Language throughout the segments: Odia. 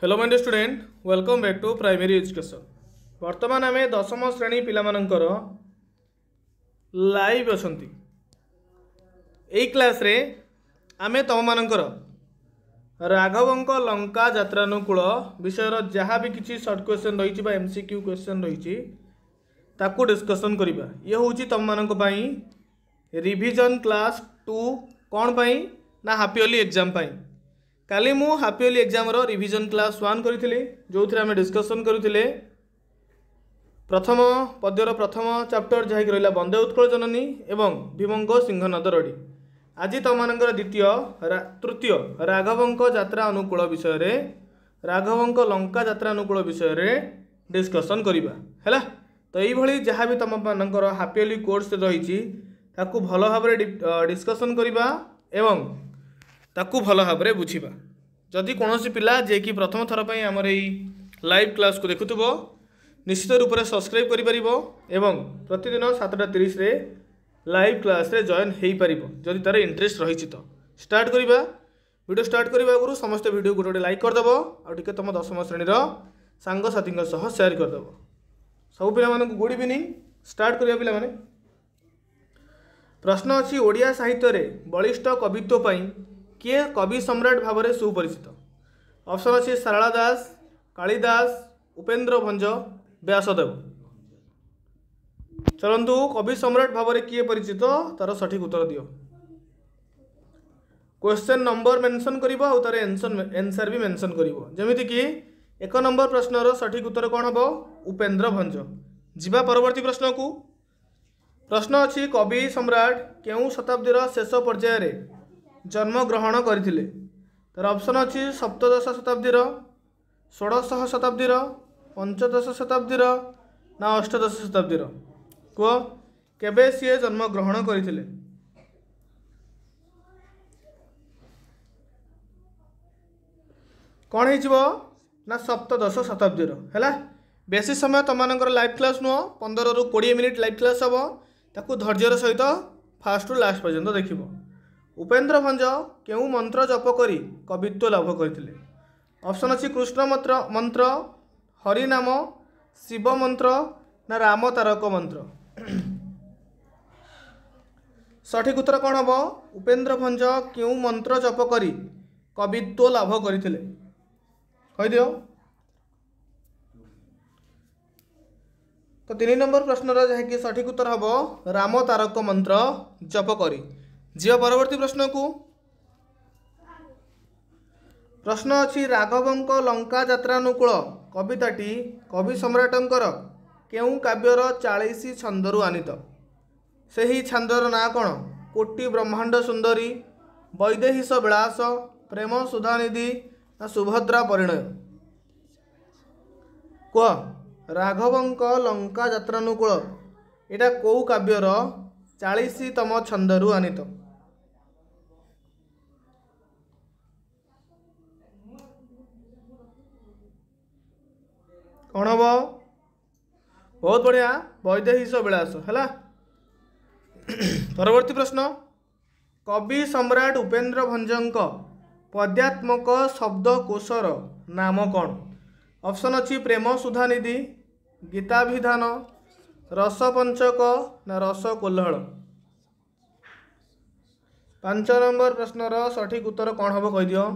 hello my student welcome back to primary education বর্তমান আমি দশম শ্রেণী পিলামানঙ্কর লাইভ অছন্তি এই ক্লাসরে আমি তোমামানঙ্কর রাঘবঙ্ক লঙ্কা যাত্রানুকূল বিষয়ের যাহা বি কিছু সর্ট কোশ্চেন রয়েছে বা এমসিকিউ কোশ্চেন রয়েছে তাকে ডিসকসন করা ইয়ে হচ্ছে তোমামানঙ্ক পাই রিভিজন ক্লাস টু কোণ পাই না হাফ ইয়রলি এক্সাম পাই কালি মু হাফ ইয়রলি এক্সামর রিভিজন ক্লাস ওয়ান করে যে আমি ডিসকসন করুলে প্রথম পদ্যর প্রথম চাপ্টর যা রা বন্দে উৎকল জননী এবং ভীমঙ্গ সিংহনদ রডি আজি তোমাদের দ্বিতীয় তৃতীয় রাঘবঙ্ক যাত্রা অনুকূল বিষয় রাঘবঙ্ক লঙ্কা যাত্রা অনুকূল বিষয় ডিসকসন করা হল তো এইভাবে যা বি তোমার হাফ ইয়রলি কোর্স রয়েছে তাকে ভালোভাবে ডিসকসন করা এবং ତାକୁ ଭଲ ଭାବରେ ବୁଝିବା ଯଦି କୌଣସି ପିଲା ଯିଏକି ପ୍ରଥମ ଥର ପାଇଁ ଆମର ଏଇ ଲାଇଭ୍ କ୍ଲାସ୍କୁ ଦେଖୁଥିବ ନିଶ୍ଚିତ ରୂପରେ ସବସ୍କ୍ରାଇବ୍ କରିପାରିବ ଏବଂ ପ୍ରତିଦିନ ସାତଟା ତିରିଶରେ ଲାଇଭ୍ କ୍ଲାସ୍ରେ ଜଏନ୍ ହୋଇପାରିବ ଯଦି ତା'ର ଇଣ୍ଟରେଷ୍ଟ ରହିଛି ତ ଷ୍ଟାର୍ଟ କରିବା ଭିଡ଼ିଓ ଷ୍ଟାର୍ଟ କରିବା ଆଗରୁ ସମସ୍ତେ ଭିଡ଼ିଓ ଗୋଟେ ଗୋଟେ ଲାଇକ୍ କରିଦେବ ଆଉ ଟିକେ ତୁମ ଦଶମ ଶ୍ରେଣୀର ସାଙ୍ଗସାଥୀଙ୍କ ସହ ସେୟାର କରିଦେବ ସବୁ ପିଲାମାନଙ୍କୁ ଗୁଡ୍ ଇଭିନିଂ ଷ୍ଟାର୍ଟ କରିବା ପିଲାମାନେ ପ୍ରଶ୍ନ ଅଛି ଓଡ଼ିଆ ସାହିତ୍ୟରେ ବଳିଷ୍ଠ କବିତ୍ୱ ପାଇଁ କିଏ କବି ସମ୍ରାଟ ଭାବରେ ସୁପରିଚିତ ଅପସନ୍ ଅଛି ଶାରଳା ଦାସ କାଳିଦାସ ଉପେନ୍ଦ୍ର ଭଞ୍ଜ ବ୍ୟାସଦେବ চলন্তু কবি সম্রাট ভাবে কি পরিচিত তার সঠিক উত্তর দিও কোশ্চেন নম্বর মেনশন করব আর তার এনসর বি মেনশন করব যেমিকি এক নম্বর প্রশ্নর সঠিক উত্তর কণ হব উপেন্দ্র ভঞ্জ যা পরবর্তী প্রশ্নকু প্রশ্ন অছি কবি সম্রাট কেউ শতাব্দীর শেষ পর্যায়ে ଜନ୍ମଗ୍ରହଣ କରିଥିଲେ ତା'ର ଅପସନ୍ ଅଛି ସପ୍ତଦଶ ଶତାବ୍ଦୀର ଷୋଡ଼ଶହ ଶତାବ୍ଦୀର ପଞ୍ଚଦଶ ଶତାବ୍ଦୀର ନା ଅଷ୍ଟଦଶ ଶତାବ୍ଦୀର କୁହ କେବେ ସିଏ ଜନ୍ମଗ୍ରହଣ କରିଥିଲେ କ'ଣ ହେଇଯିବ ନା ସପ୍ତଦଶ ଶତାବ୍ଦୀର ହେଲା ବେଶୀ ସମୟ ତୁମମାନଙ୍କର ଲାଇଭ୍ କ୍ଲାସ୍ ନୁହଁ ପନ୍ଦରରୁ କୋଡ଼ିଏ ମିନିଟ୍ ଲାଇଭ୍ କ୍ଲାସ୍ ହେବ ତାକୁ ଧୈର୍ଯ୍ୟର ସହିତ ଫାଷ୍ଟରୁ ଲାଷ୍ଟ ପର୍ଯ୍ୟନ୍ତ ଦେଖିବ ଉପେନ୍ଦ୍ର ଭଞ୍ଜ କେଉଁ ମନ୍ତ୍ର ଜପ କରି କବିତ୍ୱ ଲାଭ କରିଥିଲେ ଅପସନ୍ ଅଛି କୃଷ୍ଣ ମନ୍ତ୍ର ମନ୍ତ୍ର ହରିନାମ ଶିବ ମନ୍ତ୍ର ନା ରାମ ତାରକ ମନ୍ତ୍ର ସଠିକ ଉତ୍ତର କ'ଣ ହେବ ଉପେନ୍ଦ୍ର ଭଞ୍ଜ କେଉଁ ମନ୍ତ୍ର ଜପ କରି କବିତ୍ୱ ଲାଭ କରିଥିଲେ କହିଦିଅ ତ ତିନି ନମ୍ବର ପ୍ରଶ୍ନର ଯାହାକି ସଠିକ ଉତ୍ତର ହେବ ରାମ ତାରକ ମନ୍ତ୍ର ଜପ କରି ଯିବା ପରବର୍ତ୍ତୀ ପ୍ରଶ୍ନକୁ ପ୍ରଶ୍ନ ଅଛି ରାଘବଙ୍କ ଲଙ୍କା ଯାତ୍ରାନୁକୂଳ କବିତାଟି କବି ସମ୍ରାଟଙ୍କର କେଉଁ କାବ୍ୟର ଚାଳିଶ ଛନ୍ଦରୁ ଆନିତ ସେହି ଛାନ୍ଦର ନାଁ କ'ଣ କୋଟି ବ୍ରହ୍ମାଣ୍ଡ ସୁନ୍ଦରୀ ବୈଦେହିଶ ବିଳାସ ପ୍ରେମ ସୁଧାନିଧି ନା ସୁଭଦ୍ରା ପରିଣୟ କୁହ ରାଘବଙ୍କ ଲଙ୍କା ଯାତ୍ରାନୁକୂଳ ଏଇଟା କେଉଁ କାବ୍ୟର ଚାଳିଶ ତମ ଛନ୍ଦରୁ ଆନିତ କ'ଣ ହବ ବହୁତ ବଢ଼ିଆ ବୈଦେହିଷ ବିଳାସ ହେଲା ପରବର୍ତ୍ତୀ ପ୍ରଶ୍ନ କବି ସମ୍ରାଟ ଉପେନ୍ଦ୍ର ଭଞ୍ଜଙ୍କ ପଦ୍ୟାତ୍ମକ ଶବ୍ଦକୋଷର ନାମ କ'ଣ ଅପସନ୍ ଅଛି ପ୍ରେମ ସୁଧାନିଧି ଗୀତାଭିଧାନ ରସପଞ୍ଚକ ନା ରସକୋହଳ ପାଞ୍ଚ ନମ୍ବର ପ୍ରଶ୍ନର ସଠିକ୍ ଉତ୍ତର କ'ଣ ହବ କହିଦିଅ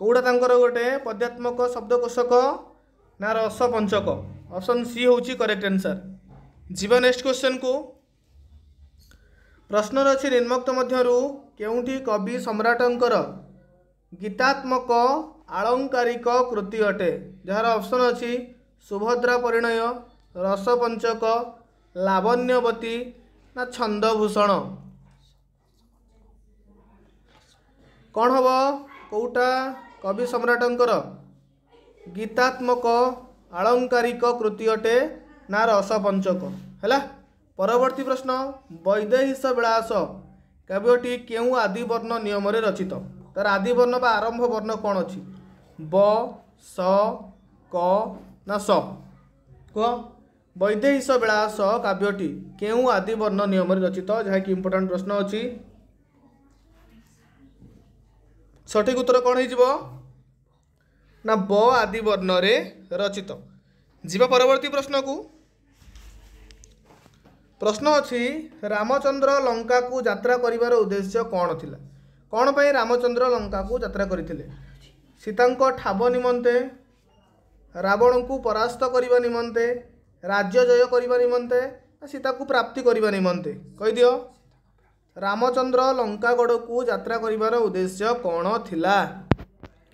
କେଉଁଟା ତାଙ୍କର ଗୋଟେ ପଦ୍ୟାତ୍ମକ ଶବ୍ଦକୋଷକ ନାର ଅସପଞ୍ଚକ ଅପସନ୍ ସି ହେଉଛି କରେକ୍ଟ ଆନ୍ସର ଯିବ ନେକ୍ସଟ କୋଶ୍ଚିନ୍କୁ ପ୍ରଶ୍ନର ଅଛି ନିମ୍ନକ୍ତ ମଧ୍ୟରୁ କେଉଁଠି କବି ସମ୍ରାଟଙ୍କର ଗୀତାତ୍ମକ ଆଳଙ୍କାରିକ କୃତି ଅଟେ ଯାହାର ଅପସନ୍ ଅଛି ସୁଭଦ୍ରା ପରିଣୟ ରସପଞ୍ଚକ ଲାବଣ୍ୟବତୀ ନା ଛନ୍ଦଭୂଷଣ କ'ଣ ହେବ କେଉଁଟା କବି ସମ୍ରାଟଙ୍କର ଗୀତାତ୍ମକ ଆଳଙ୍କାରିକ କୃତି ଅଟେ ନା ରସପଞ୍ଚକ ହେଲା ପରବର୍ତ୍ତୀ ପ୍ରଶ୍ନ ବୈଦେହିଶ ବିଳାସ କାବ୍ୟଟି କେଉଁ ଆଦିବର୍ଣ୍ଣ ନିୟମରେ ରଚିତ ତା'ର ଆଦିବର୍ଣ୍ଣ ବା ଆରମ୍ଭ ବର୍ଣ୍ଣ କ'ଣ ଅଛି ବ ସ କ ନା ସ କୁହ ବୈଦେହିଶ ବିଳାସ କାବ୍ୟଟି କେଉଁ ଆଦିବର୍ଣ୍ଣ ନିୟମରେ ରଚିତ ଯାହାକି ଇମ୍ପୋର୍ଟାଣ୍ଟ ପ୍ରଶ୍ନ ଅଛି ସଠିକ୍ ଉତ୍ତର କ'ଣ ହେଇଯିବ ନା ବ ଆଦି ବର୍ଣ୍ଣରେ ରଚିତ ଯିବା ପରବର୍ତ୍ତୀ ପ୍ରଶ୍ନକୁ ପ୍ରଶ୍ନ ଅଛି ରାମଚନ୍ଦ୍ର ଲଙ୍କାକୁ ଯାତ୍ରା କରିବାର ଉଦ୍ଦେଶ୍ୟ କ'ଣ ଥିଲା କ'ଣ ପାଇଁ ରାମଚନ୍ଦ୍ର ଲଙ୍କାକୁ ଯାତ୍ରା କରିଥିଲେ ସୀତାଙ୍କ ଠାବ ନିମନ୍ତେ ରାବଣଙ୍କୁ ପରାସ୍ତ କରିବା ନିମନ୍ତେ ରାଜ୍ୟ ଜୟ କରିବା ନିମନ୍ତେ ସୀତାକୁ ପ୍ରାପ୍ତି କରିବା ନିମନ୍ତେ କହିଦିଅ ରାମଚନ୍ଦ୍ର ଲଙ୍କାଗଡ଼କୁ ଯାତ୍ରା କରିବାର ଉଦ୍ଦେଶ୍ୟ କ'ଣ ଥିଲା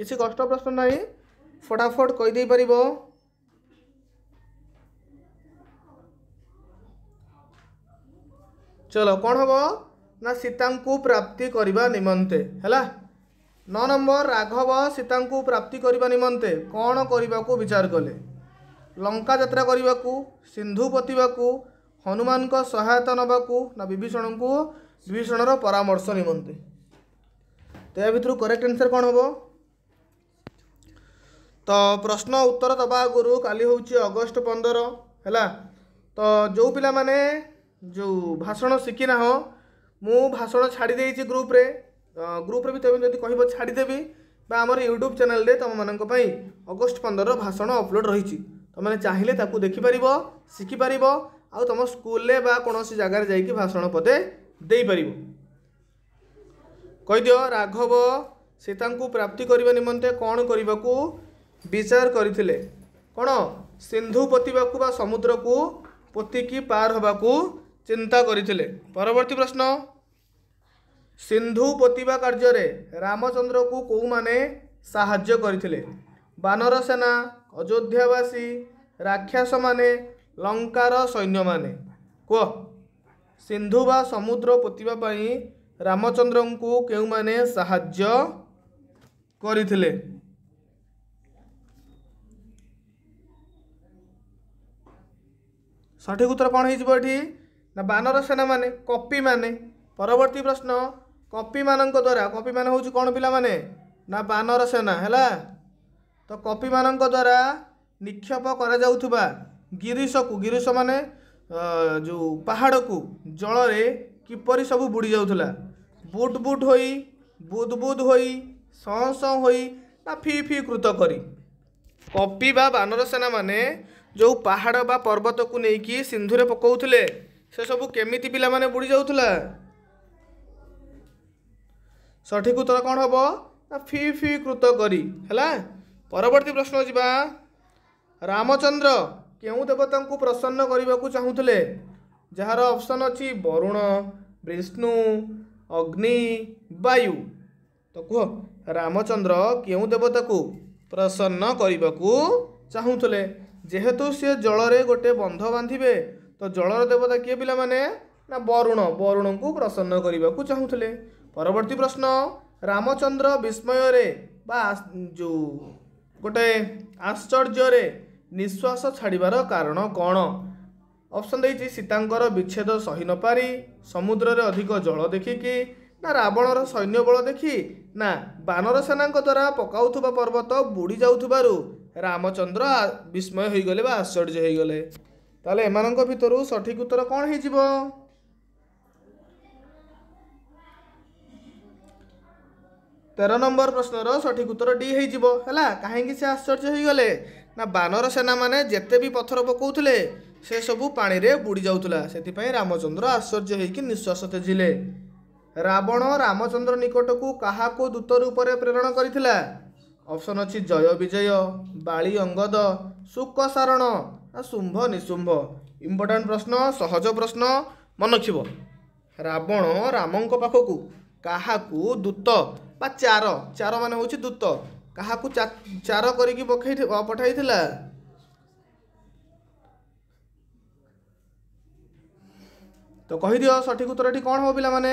କିଛି କଷ୍ଟ ପ୍ରଶ୍ନ ନାହିଁ ଫଟାଫଟ କହିଦେଇପାରିବ ଚଲ କ'ଣ ହେବ ନା ସୀତାଙ୍କୁ ପ୍ରାପ୍ତି କରିବା ନିମନ୍ତେ ହେଲା ନଅ ନମ୍ବର ରାଘବ ସୀତାଙ୍କୁ ପ୍ରାପ୍ତି କରିବା ନିମନ୍ତେ କ'ଣ କରିବାକୁ ବିଚାର କଲେ ଲଙ୍କା ଯାତ୍ରା କରିବାକୁ ସିନ୍ଧୁ ପୋତିବାକୁ ହନୁମାନଙ୍କ ସହାୟତା ନେବାକୁ ନା ବିଭୀଷଣଙ୍କୁ ବିଭୀଷଣର ପରାମର୍ଶ ନିମନ୍ତେ ତ ଏହା ଭିତରୁ କରେକ୍ଟ ଆନ୍ସର୍ କ'ଣ ହେବ ତ ପ୍ରଶ୍ନ ଉତ୍ତର ଦେବା ଆଗରୁ କାଲି ହେଉଛି ଅଗଷ୍ଟ ପନ୍ଦର ହେଲା ତ ଯେଉଁ ପିଲାମାନେ ଯେଉଁ ଭାଷଣ ଶିଖିନାହଁ ମୁଁ ଭାଷଣ ଛାଡ଼ି ଦେଇଛି ଗ୍ରୁପ୍ରେ ଗ୍ରୁପ୍ରେ ବି ତୁମେ ଯଦି କହିବ ଛାଡ଼ିଦେବି ବା ଆମର ୟୁଟ୍ୟୁବ୍ ଚ୍ୟାନେଲ୍ରେ ତୁମମାନଙ୍କ ପାଇଁ ଅଗଷ୍ଟ ପନ୍ଦରର ଭାଷଣ ଅପଲୋଡ଼୍ ରହିଛି ତୁମେ ଚାହିଁଲେ ତାକୁ ଦେଖିପାରିବ ଶିଖିପାରିବ ଆଉ ତୁମ ସ୍କୁଲରେ ବା କୌଣସି ଜାଗାରେ ଯାଇକି ଭାଷଣ ପଦେ ଦେଇପାରିବ କହିଦିଅ ରାଘବ ସୀତାଙ୍କୁ ପ୍ରାପ୍ତି କରିବା ନିମନ୍ତେ କ'ଣ କରିବାକୁ ବିଚାର କରିଥିଲେ କ'ଣ ସିନ୍ଧୁ ପୋତିବାକୁ ବା ସମୁଦ୍ରକୁ ପୋତିକି ପାର ହେବାକୁ ଚିନ୍ତା କରିଥିଲେ ପରବର୍ତ୍ତୀ ପ୍ରଶ୍ନ ସିନ୍ଧୁ ପୋତିବା କାର୍ଯ୍ୟରେ ରାମଚନ୍ଦ୍ରକୁ କେଉଁମାନେ ସାହାଯ୍ୟ କରିଥିଲେ ବାନର ସେନା ଅଯୋଧ୍ୟାବାସୀ ରାକ୍ଷସମାନେ ଲଙ୍କାର ସୈନ୍ୟମାନେ କୁହ ସିନ୍ଧୁ ବା ସମୁଦ୍ର ପୋତିବା ପାଇଁ ରାମଚନ୍ଦ୍ରଙ୍କୁ କେଉଁମାନେ ସାହାଯ୍ୟ କରିଥିଲେ ସଠିକ ଉତ୍ତର କ'ଣ ହେଇଯିବ ଏଠି ନା ବାନର ସେନାମାନେ କପିମାନେ ପରବର୍ତ୍ତୀ ପ୍ରଶ୍ନ କପିମାନଙ୍କ ଦ୍ୱାରା କପିମାନେ ହେଉଛି କ'ଣ ପିଲାମାନେ ନା ବାନର ସେନା ହେଲା ତ କପିମାନଙ୍କ ଦ୍ୱାରା ନିକ୍ଷେପ କରାଯାଉଥିବା ଗିରିଶକୁ ଗିରିଶ ମାନେ ଯେଉଁ ପାହାଡ଼କୁ ଜଳରେ କିପରି ସବୁ ବୁଡ଼ି ଯାଉଥିଲା ବୁଟ ବୁଟ ହୋଇ ବୁଦ ବୁଦ ହୋଇ ସଁ ସଁ ହୋଇ ନା ଫି ଫି କୃତ କରି କପି ବା ବାନର ସେନାମାନେ ଯେଉଁ ପାହାଡ଼ ବା ପର୍ବତକୁ ନେଇକି ସିନ୍ଧୁରେ ପକାଉଥିଲେ ସେସବୁ କେମିତି ପିଲାମାନେ ବୁଡ଼ି ଯାଉଥିଲା ସଠିକ ଉତ୍ତର କ'ଣ ହେବ ନା ଫି ଫି କୃତ କରି ହେଲା ପରବର୍ତ୍ତୀ ପ୍ରଶ୍ନ ଯିବା ରାମଚନ୍ଦ୍ର କେଉଁ ଦେବତାଙ୍କୁ ପ୍ରସନ୍ନ କରିବାକୁ ଚାହୁଁଥିଲେ ଯାହାର ଅପସନ୍ ଅଛି ବରୁଣ ବିଷ୍ଣୁ ଅଗ୍ନି ବାୟୁ ତ କୁହ ରାମଚନ୍ଦ୍ର କେଉଁ ଦେବତାକୁ ପ୍ରସନ୍ନ କରିବାକୁ ଚାହୁଁଥିଲେ ଯେହେତୁ ସିଏ ଜଳରେ ଗୋଟେ ବନ୍ଧ ବାନ୍ଧିବେ ତ ଜଳର ଦେବତା କିଏ ପିଲାମାନେ ନା ବରୁଣ ବରୁଣଙ୍କୁ ପ୍ରସନ୍ନ କରିବାକୁ ଚାହୁଁଥିଲେ ପରବର୍ତ୍ତୀ ପ୍ରଶ୍ନ ରାମଚନ୍ଦ୍ର ବିସ୍ମୟରେ ବା ଯେଉଁ ଗୋଟେ ଆଶ୍ଚର୍ଯ୍ୟରେ ନିଶ୍ୱାସ ଛାଡ଼ିବାର କାରଣ କ'ଣ ଅପସନ୍ ଦେଇଛି ସୀତାଙ୍କର ବିଚ୍ଛେଦ ସହି ନପାରି ସମୁଦ୍ରରେ ଅଧିକ ଜଳ ଦେଖିକି ନା ରାବଣର ସୈନ୍ୟବଳ ଦେଖି ନା ବାନର ସେନାଙ୍କ ଦ୍ୱାରା ପକାଉଥିବା ପର୍ବତ ବୁଡ଼ି ଯାଉଥିବାରୁ ରାମଚନ୍ଦ୍ର ବିସ୍ମୟ ହୋଇଗଲେ ବା ଆଶ୍ଚର୍ଯ୍ୟ ହୋଇଗଲେ ତାହେଲେ ଏମାନଙ୍କ ଭିତରୁ ସଠିକ ଉତ୍ତର କ'ଣ ହେଇଯିବ ତେର ନମ୍ବର ପ୍ରଶ୍ନର ସଠିକ ଉତ୍ତର ଡି ହେଇଯିବ ହେଲା କାହିଁକି ସେ ଆଶ୍ଚର୍ଯ୍ୟ ହୋଇଗଲେ ନା ବାନର ସେନାମାନେ ଯେତେ ବି ପଥର ପକାଉଥିଲେ ସେ ସବୁ ପାଣିରେ ବୁଡ଼ି ଯାଉଥିଲା ସେଥିପାଇଁ ରାମଚନ୍ଦ୍ର ଆଶ୍ଚର୍ଯ୍ୟ ହୋଇକି ନିଶ୍ୱାସ ତେଜିଲେ ରାବଣ ରାମଚନ୍ଦ୍ର ନିକଟକୁ କାହାକୁ ଦୂତ ରୂପରେ ପ୍ରେରଣ କରିଥିଲା ଅପସନ୍ ଅଛି ଜୟ ବିଜୟ ବାଳି ଅଙ୍ଗଦ ଶୁକ ସାରଣ ଶୁମ୍ଭ ନିଶୁମ୍ଭ ଇମ୍ପୋର୍ଟାଣ୍ଟ ପ୍ରଶ୍ନ ସହଜ ପ୍ରଶ୍ନ ମନେ ରଖିବ ରାବଣ ରାମଙ୍କ ପାଖକୁ କାହାକୁ ଦୂତ ବା ଚାର ଚାର ମାନେ ହେଉଛି ଦୂତ କାହାକୁ ଚାର କରିକି ପକେଇ ପଠାଇଥିଲା ତ କହିଦିଅ ସଠିକ ଉତ୍ତର ଏଠି କ'ଣ ହବ ପିଲାମାନେ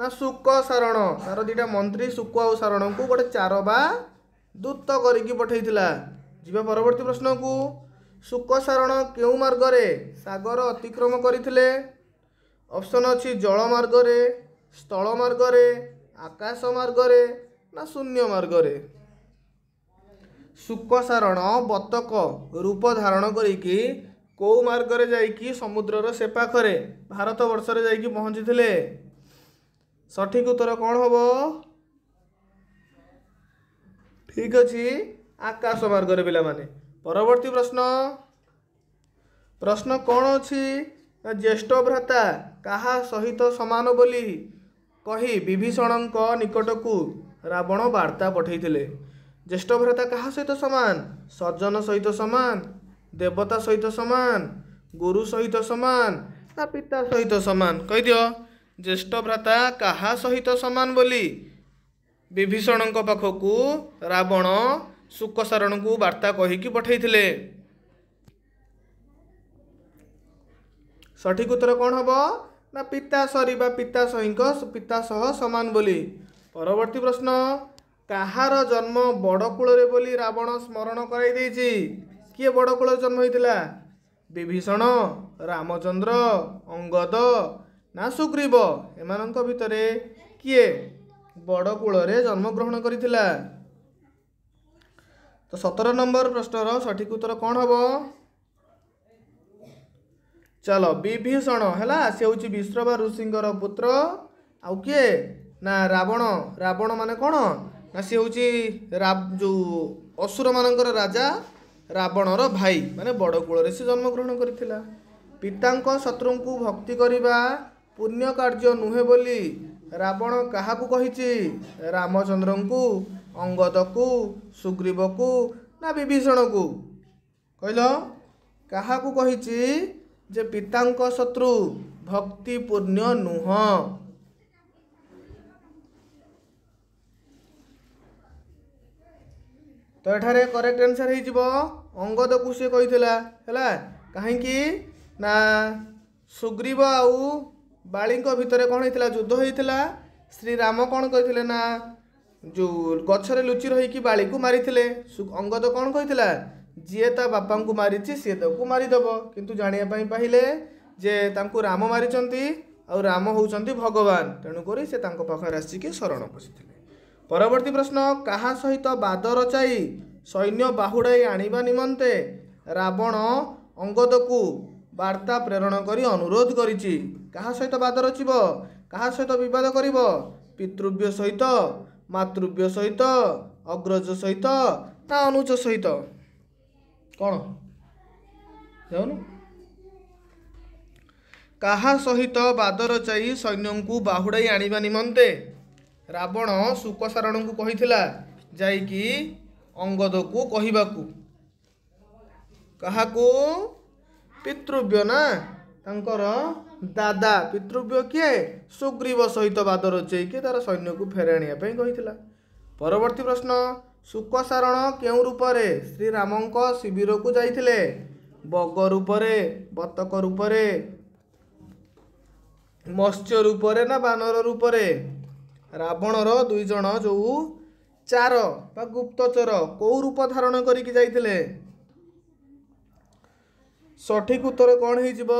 ନା ଶୁକ ସାରଣ ତାର ଦୁଇଟା ମନ୍ତ୍ରୀ ଶୁକ ଆଉ ସାରଣଙ୍କୁ ଗୋଟେ ଚାର ବା ଦୂତ କରିକି ପଠେଇଥିଲା ଯିବା ପରବର୍ତ୍ତୀ ପ୍ରଶ୍ନକୁ ଶୁକ ସାରଣ କେଉଁ ମାର୍ଗରେ ସାଗର ଅତିକ୍ରମ କରିଥିଲେ ଅପସନ୍ ଅଛି ଜଳ ମାର୍ଗରେ ସ୍ଥଳ ମାର୍ଗରେ ଆକାଶ ମାର୍ଗରେ ନା ଶୂନ୍ୟ ମାର୍ଗରେ ଶୁକସାରଣ ବତକ ରୂପ ଧାରଣ କରିକି କେଉଁ ମାର୍ଗରେ ଯାଇକି ସମୁଦ୍ରର ସେ ପାଖରେ ଭାରତ ବର୍ଷରେ ଯାଇକି ପହଞ୍ଚିଥିଲେ ସଠିକ ଉତ୍ତର କ'ଣ ହେବ ଠିକ୍ ଅଛି ଆକାଶ ମାର୍ଗରେ ପିଲାମାନେ ପରବର୍ତ୍ତୀ ପ୍ରଶ୍ନ ପ୍ରଶ୍ନ କ'ଣ ଅଛି ଜ୍ୟେଷ୍ଠ ଭ୍ରାତା କାହା ସହିତ ସମାନ ବୋଲି କହି ବିଭୀଷଣଙ୍କ ନିକଟକୁ ରାବଣ ବାର୍ତ୍ତା ପଠାଇଥିଲେ ଜ୍ୟେଷ୍ଠ ଭ୍ରାତା କାହା ସହିତ ସମାନ ସଜ୍ଜନ ସହିତ ସମାନ ଦେବତା ସହିତ ସମାନ ଗୁରୁ ସହିତ ସମାନ ନା ପିତା ସହିତ ସମାନ କହିଦିଅ ଜ୍ୟେଷ୍ଠ ଭ୍ରାତା କାହା ସହିତ ସମାନ ବୋଲି ବିଭୀଷଣଙ୍କ ପାଖକୁ ରାବଣ ଶୁକସାରଣଙ୍କୁ ବାର୍ତ୍ତା କହିକି ପଠାଇଥିଲେ ସଠିକ ଉତ୍ତର କ'ଣ ହେବ ନା ପିତା ସରି ବା ପିତା ସହିଙ୍କ ପିତା ସହ ସମାନ ବୋଲି ପରବର୍ତ୍ତୀ ପ୍ରଶ୍ନ କାହାର ଜନ୍ମ ବଡ଼ କୂଳରେ ବୋଲି ରାବଣ ସ୍ମରଣ କରାଇ ଦେଇଛି କିଏ ବଡ଼ କୂଳରେ ଜନ୍ମ ହୋଇଥିଲା ବିଭୀଷଣ ରାମଚନ୍ଦ୍ର ଅଙ୍ଗଦ ନା ସୁଗ୍ରୀବ ଏମାନଙ୍କ ଭିତରେ କିଏ ବଡ଼ ବଡ଼କୂଳରେ ଜନ୍ମଗ୍ରହଣ କରିଥିଲା ତ ସତର ନମ୍ବର ପ୍ରଶ୍ନର ସଠିକ ଉତ୍ତର କ'ଣ ହେବ ଚାଲ ବିଭୀଷଣ ହେଲା ସେ ହେଉଛି ବିଶ୍ରବା ଋଷିଙ୍କର ପୁତ୍ର ଆଉ କିଏ ନା ରାବଣ ରାବଣ ମାନେ କ'ଣ ନା ସିଏ ହେଉଛି ଯେଉଁ ଅସୁରମାନଙ୍କର ରାଜା ରାବଣର ଭାଇ ମାନେ ବଡ଼ କୂଳରେ ସେ ଜନ୍ମଗ୍ରହଣ କରିଥିଲା ପିତାଙ୍କ ଶତ୍ରୁଙ୍କୁ ଭକ୍ତି କରିବା ପୁଣ୍ୟ କାର୍ଯ୍ୟ ନୁହେଁ ବୋଲି ରାବଣ କାହାକୁ କହିଛି ରାମଚନ୍ଦ୍ରଙ୍କୁ ଅଙ୍ଗଦକୁ ସୁଗ୍ରୀବକୁ ନା ବିଭୀଷଣକୁ କହିଲ କାହାକୁ କହିଛି ଯେ ପିତାଙ୍କ ଶତ୍ରୁ ଭକ୍ତି ପୂର୍ଣ୍ଣ ନୁହଁ তো এখানে করেক্ট আনসার হয়ে অঙ্গদকু সে কইলা হ্যাঁ কী না সুগ্রীব আউ বাড়িঙ্ ভিতরে কোণ হয়েছিল যুদ্ধ হয়েছিল শ্রীরাম কোণ কে না যে গছরে লুচি রহিকি বাড়িকে মারিলে অঙ্গদ কোণ কে যিয়ে তা বাপা মারিছি সি তাকে মারিদেব কিন্তু জাঁয়া পাইলে যে তাঁকু রাম মারিছেন ଆଉ ରାମ ହେଉଛନ୍ତି ଭଗବାନ ତେଣୁକରି ସେ ତାଙ୍କ ପାଖରେ ଆସିକି ଶରଣ ବସିଥିଲେ ପରବର୍ତ୍ତୀ ପ୍ରଶ୍ନ କାହା ସହିତ ବାଦ ରଚାଇ ସୈନ୍ୟ ବାହୁଡ଼ାଇ ଆଣିବା ନିମନ୍ତେ ରାବଣ ଅଙ୍ଗଦକୁ ବାର୍ତ୍ତା ପ୍ରେରଣ କରି ଅନୁରୋଧ କରିଛି କାହା ସହିତ ବାଦ ରଚିବ କାହା ସହିତ ବିବାଦ କରିବ ପିତୃବ୍ୟ ସହିତ ମାତୃବ୍ୟ ସହିତ ଅଗ୍ରଜ ସହିତ ନା ଅନୁଜ ସହିତ କ'ଣ ଯାଉନୁ କାହା ସହିତ ବାଦ ରଚାଇ ସୈନ୍ୟଙ୍କୁ ବାହୁଡ଼ାଇ ଆଣିବା ନିମନ୍ତେ ରାବଣ ଶୁକସାରଣଙ୍କୁ କହିଥିଲା ଯାଇକି ଅଙ୍ଗଦକୁ କହିବାକୁ କାହାକୁ ପିତୃବ୍ୟ ନା ତାଙ୍କର ଦାଦା ପିତୃବ୍ୟ କିଏ ସୁଗ୍ରୀବ ସହିତ ବାଦ ରଚେଇକି ତା'ର ସୈନ୍ୟକୁ ଫେରାଇ ଆଣିବା ପାଇଁ କହିଥିଲା ପରବର୍ତ୍ତୀ ପ୍ରଶ୍ନ ଶୁକସାରଣ କେଉଁ ରୂପରେ ଶ୍ରୀରାମଙ୍କ ଶିବିରକୁ ଯାଇଥିଲେ ବଗ ରୂପରେ ବତକ ରୂପରେ ମତ୍ସ୍ୟ ରୂପରେ ନା ବାନର ରୂପରେ ରାବଣର ଦୁଇ ଜଣ ଯେଉଁ ଚାର ବା ଗୁପ୍ତଚର କେଉଁ ରୂପ ଧାରଣ କରିକି ଯାଇଥିଲେ ସଠିକ ଉତ୍ତର କ'ଣ ହେଇଯିବ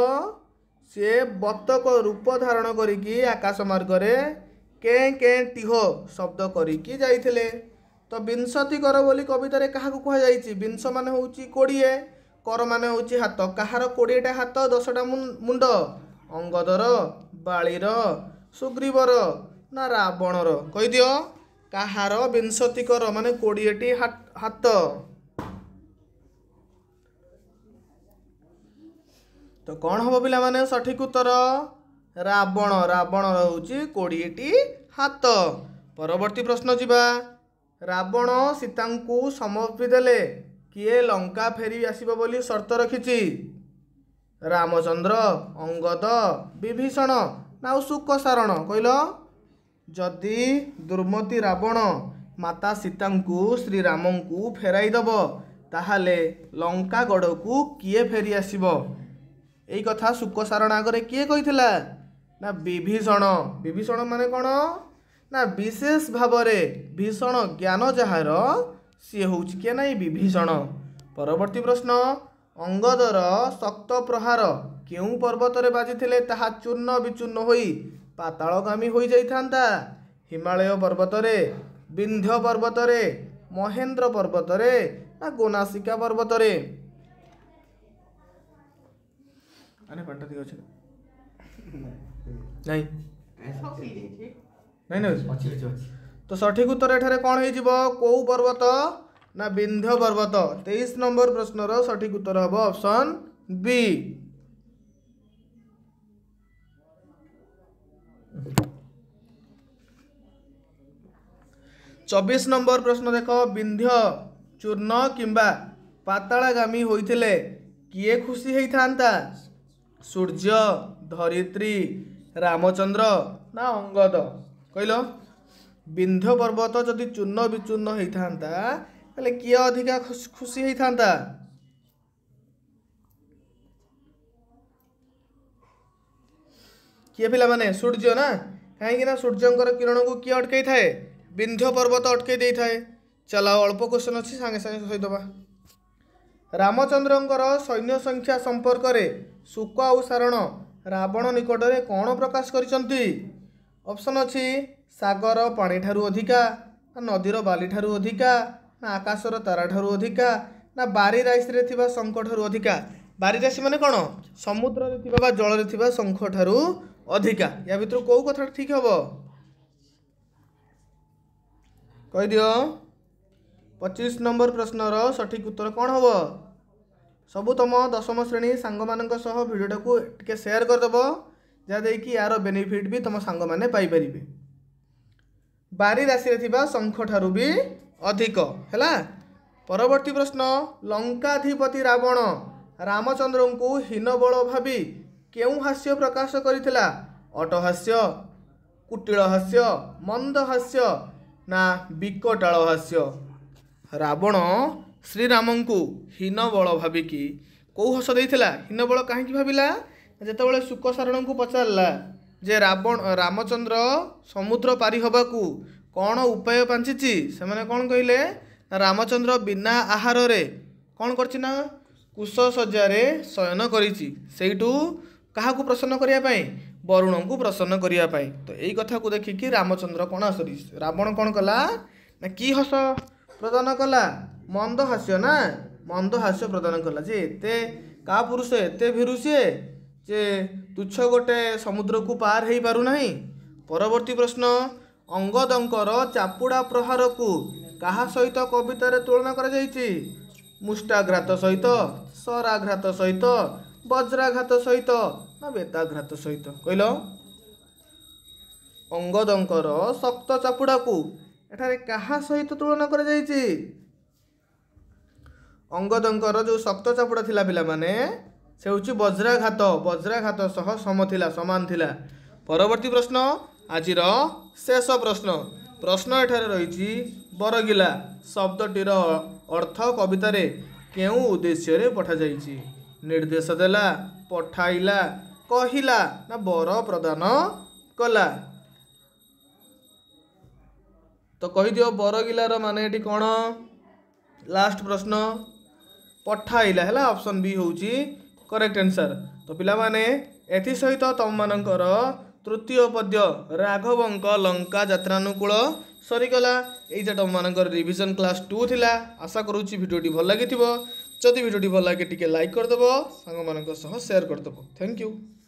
ସିଏ ବତକ ରୂପ ଧାରଣ କରିକି ଆକାଶ ମାର୍ଗରେ କେଁ କେଁ ଟିହ ଶବ୍ଦ କରିକି ଯାଇଥିଲେ ତ ବିଂଶତି କର ବୋଲି କବିତାରେ କାହାକୁ କୁହାଯାଇଛି ବିଂଶ ମାନେ ହେଉଛି କୋଡ଼ିଏ କର ମାନେ ହେଉଛି ହାତ କାହାର କୋଡ଼ିଏଟା ହାତ ଦଶଟା ମୁଣ୍ଡ ଅଙ୍ଗଦର ବାଳିର ସୁଗ୍ରୀବର ନା ରାବଣର କହିଦିଅ କାହାର ବିଂଶତିକର ମାନେ କୋଡ଼ିଏଟି ହାତ ତ କ'ଣ ହେବ ପିଲାମାନେ ସଠିକ ଉତ୍ତର ରାବଣ ରାବଣର ହେଉଛି କୋଡ଼ିଏଟି ହାତ ପରବର୍ତ୍ତୀ ପ୍ରଶ୍ନ ଯିବା ରାବଣ ସୀତାଙ୍କୁ ସମର୍ପି ଦେଲେ କିଏ ଲଙ୍କା ଫେରି ଆସିବ ବୋଲି ସର୍ତ୍ତ ରଖିଛି ରାମଚନ୍ଦ୍ର ଅଙ୍ଗଦ ବିଭୀଷଣ ନା ଆଉ ଶୁକସାରଣ କହିଲ ଯଦି ଦୁର୍ମତି ରାବଣ ମାତା ସୀତାଙ୍କୁ ଶ୍ରୀରାମଙ୍କୁ ଫେରାଇଦେବ ତାହେଲେ ଲଙ୍କାଗଡ଼କୁ କିଏ ଫେରି ଆସିବ ଏଇ କଥା ଶୁକସାରଣ ଆଗରେ କିଏ କହିଥିଲା ନା ବିଭୀଷଣ ବିଭୀଷଣ ମାନେ କ'ଣ ନା ବିଶେଷ ଭାବରେ ଭୀଷଣ ଜ୍ଞାନ ଯାହାର ସିଏ ହେଉଛି କିଏ ନାଇଁ ବିଭୀଷଣ ପରବର୍ତ୍ତୀ ପ୍ରଶ୍ନ ଅଙ୍ଗଦର ଶକ୍ତ ପ୍ରହାର କେଉଁ ପର୍ବତରେ ବାଜିଥିଲେ ତାହା ଚୂର୍ଣ୍ଣ ବିଚୂର୍ଣ୍ଣ ହୋଇ ପାତାଳଗାମୀ ହୋଇଯାଇଥାନ୍ତା ହିମାଳୟ ପର୍ବତରେ ବିନ୍ଧ୍ୟ ପର୍ବତରେ ମହେନ୍ଦ୍ର ପର୍ବତରେ ନା ଗୋନାସିକା ପର୍ବତରେ ଆରେ ପାଠ ଠିକ ଅଛି ନାଇଁ ନାଇଁ ନାଇଁ ତ ସଠିକ୍ ଉତ୍ତର ଏଠାରେ କ'ଣ ହେଇଯିବ କେଉଁ ପର୍ବତ ନା ବିନ୍ଧ୍ୟ ପର୍ବତ ତେଇଶ ନମ୍ବର ପ୍ରଶ୍ନର ସଠିକ୍ ଉତ୍ତର ହେବ ଅପସନ୍ ବି ଚବିଶ ନମ୍ବର ପ୍ରଶ୍ନ ଦେଖ ବିନ୍ଧ୍ୟ ଚୂର୍ଣ୍ଣ କିମ୍ବା ପାତାଳାଗାମୀ ହୋଇଥିଲେ କିଏ ଖୁସି ହେଇଥାନ୍ତା ସୂର୍ଯ୍ୟ ଧରିତ୍ରୀ ରାମଚନ୍ଦ୍ର ନା ଅଙ୍ଗଦ କହିଲ ବିନ୍ଧ୍ୟ ପର୍ବତ ଯଦି ଚୂର୍ଣ୍ଣ ବିଚୂର୍ଣ୍ଣ ହେଇଥାନ୍ତା ତାହେଲେ କିଏ ଅଧିକା ଖୁସି ହେଇଥାନ୍ତା କିଏ ପିଲାମାନେ ସୂର୍ଯ୍ୟ ନା କାହିଁକି ନା ସୂର୍ଯ୍ୟଙ୍କର କିରଣକୁ କିଏ ଅଟକାଇ ଥାଏ ବିନ୍ଧ୍ୟ ପର୍ବତ ଅଟକେଇ ଦେଇଥାଏ ଚାଲ ଅଳ୍ପ କୋଶ୍ଚିନ୍ ଅଛି ସାଙ୍ଗେ ସାଙ୍ଗେ ଶୋଇଦେବା ରାମଚନ୍ଦ୍ରଙ୍କର ସୈନ୍ୟ ସଂଖ୍ୟା ସମ୍ପର୍କରେ ଶୁକ ଆଉ ସାରଣ ରାବଣ ନିକଟରେ କ'ଣ ପ୍ରକାଶ କରିଛନ୍ତି ଅପସନ୍ ଅଛି ସାଗର ପାଣିଠାରୁ ଅଧିକା ନା ନଦୀର ବାଲିଠାରୁ ଅଧିକା ନା ଆକାଶର ତାରାଠାରୁ ଅଧିକା ନା ବାରି ରାଶିରେ ଥିବା ଶଙ୍ଖଠାରୁ ଅଧିକା ବାରି ରାଶି ମାନେ କ'ଣ ସମୁଦ୍ରରେ ଥିବା ବା ଜଳରେ ଥିବା ଶଙ୍ଖଠାରୁ ଅଧିକା ୟା ଭିତରୁ କେଉଁ କଥାଟା ଠିକ୍ ହେବ କହିଦି ପଚିଶ ନମ୍ବର ପ୍ରଶ୍ନର ସଠିକ ଉତ୍ତର କ'ଣ ହେବ ସବୁ ତୁମ ଦଶମ ଶ୍ରେଣୀ ସାଙ୍ଗମାନଙ୍କ ସହ ଭିଡ଼ିଓଟାକୁ ଟିକିଏ ସେୟାର କରିଦେବ ଯାହାଦେଇକି ୟାର ବେନିଫିଟ୍ ବି ତୁମ ସାଙ୍ଗମାନେ ପାଇପାରିବେ ବାରି ରାଶିରେ ଥିବା ଶଙ୍ଖଠାରୁ ବି ଅଧିକ ହେଲା ପରବର୍ତ୍ତୀ ପ୍ରଶ୍ନ ଲଙ୍କାଧିପତି ରାବଣ ରାମଚନ୍ଦ୍ରଙ୍କୁ ହୀନବଳ ଭାବି କେଉଁ ହାସ୍ୟ ପ୍ରକାଶ କରିଥିଲା ଅଟହାସ୍ୟ କୁଟିଳ ହାସ୍ୟ ମନ୍ଦ ହାସ୍ୟ ନା ବିକଟାଳ ହାସ୍ୟ ରାବଣ ଶ୍ରୀରାମଙ୍କୁ ହୀନବଳ ଭାବିକି କେଉଁ ହସ ଦେଇଥିଲା ହୀନବଳ କାହିଁକି ଭାବିଲା ଯେତେବେଳେ ଶୁକସାରଣଙ୍କୁ ପଚାରିଲା ଯେ ରାବଣ ରାମଚନ୍ଦ୍ର ସମୁଦ୍ର ପାରି ହେବାକୁ କ'ଣ ଉପାୟ ପାଞ୍ଚିଛି ସେମାନେ କ'ଣ କହିଲେ ରାମଚନ୍ଦ୍ର ବିନା ଆହାରରେ କ'ଣ କରିଛି ନା କୁଶଶଯ୍ୟାରେ ଶୟନ କରିଛି ସେଇଠୁ କାହାକୁ ପ୍ରସନ୍ନ କରିବା ପାଇଁ ବରୁଣଙ୍କୁ ପ୍ରସନ୍ନ କରିବା ପାଇଁ ତ ଏଇ କଥାକୁ ଦେଖିକି ରାମଚନ୍ଦ୍ର କ'ଣ ହସରି ରାବଣ କ'ଣ କଲା ନା କି ହସ ପ୍ରଦାନ କଲା ମନ୍ଦ ହାସ୍ୟ ନା ମନ୍ଦ ହାସ୍ୟ ପ୍ରଦାନ କଲା ଯେ ଏତେ କା ପୁରୁଷ ଏତେ ଭିରୁ ସିଏ ଯେ ତୁଚ୍ଛ ଗୋଟେ ସମୁଦ୍ରକୁ ପାର ହେଇପାରୁନାହିଁ ପରବର୍ତ୍ତୀ ପ୍ରଶ୍ନ ଅଙ୍ଗଦଙ୍କର ଚାପୁଡ଼ା ପ୍ରହାରକୁ କାହା ସହିତ କବିତାରେ ତୁଳନା କରାଯାଇଛି ମୁଷ୍ଟାଘ୍ରାତ ସହିତ ସରାଘ୍ରାତ ସହିତ ବଜ୍ରାଘାତ ସହିତ ବା ବେଦାଘ୍ରାତ ସହିତ କହିଲ ଅଙ୍ଗଦଙ୍କର ଶକ୍ତ ଚାପୁଡ଼ାକୁ ଏଠାରେ କାହା ସହିତ ତୁଳନା କରାଯାଇଛି ଅଙ୍ଗଦଙ୍କର ଯେଉଁ ଶକ୍ତ ଚାପୁଡ଼ା ଥିଲା ପିଲାମାନେ ସେ ହେଉଛି ବଜ୍ରାଘାତ ବଜ୍ରାଘାତ ସହ ସମ ଥିଲା ସମାନ ଥିଲା ପରବର୍ତ୍ତୀ ପ୍ରଶ୍ନ ଆଜିର ଶେଷ ପ୍ରଶ୍ନ ପ୍ରଶ୍ନ ଏଠାରେ ରହିଛି ବରଗିଲା ଶବ୍ଦଟିର ଅର୍ଥ କବିତାରେ କେଉଁ ଉଦ୍ଦେଶ୍ୟରେ ପଠାଯାଇଛି ନିର୍ଦ୍ଦେଶ ଦେଲା ପଠାଇଲା କହିଲା ନା ବର ପ୍ରଦାନ କଲା ତ କହିଦିଅ ବରଗିଲାର ମାନେ ଏଠି କ'ଣ ଲାଷ୍ଟ ପ୍ରଶ୍ନ ପଠାଇଲା ହେଲା ଅପସନ୍ ବି ହେଉଛି କରେକ୍ଟ ଆନ୍ସର୍ ତ ପିଲାମାନେ ଏଥିସହିତ ତୁମମାନଙ୍କର ତୃତୀୟ ପଦ୍ୟ ରାଘବଙ୍କ ଲଙ୍କା ଯାତ୍ରାନୁକୂଳ ସରିଗଲା ଏଇଟା ତୁମମାନଙ୍କର ରିଭିଜନ୍ କ୍ଲାସ୍ ଟୁ ଥିଲା ଆଶା କରୁଛି ଭିଡ଼ିଓଟି ଭଲ ଲାଗିଥିବ ଯଦି ଭିଡ଼ିଓଟି ଭଲ ଲାଗେ ଟିକେ ଲାଇକ୍ କରିଦେବ ସାଙ୍ଗମାନଙ୍କ ସହ ସେୟାର କରିଦେବ ଥ୍ୟାଙ୍କ ୟୁ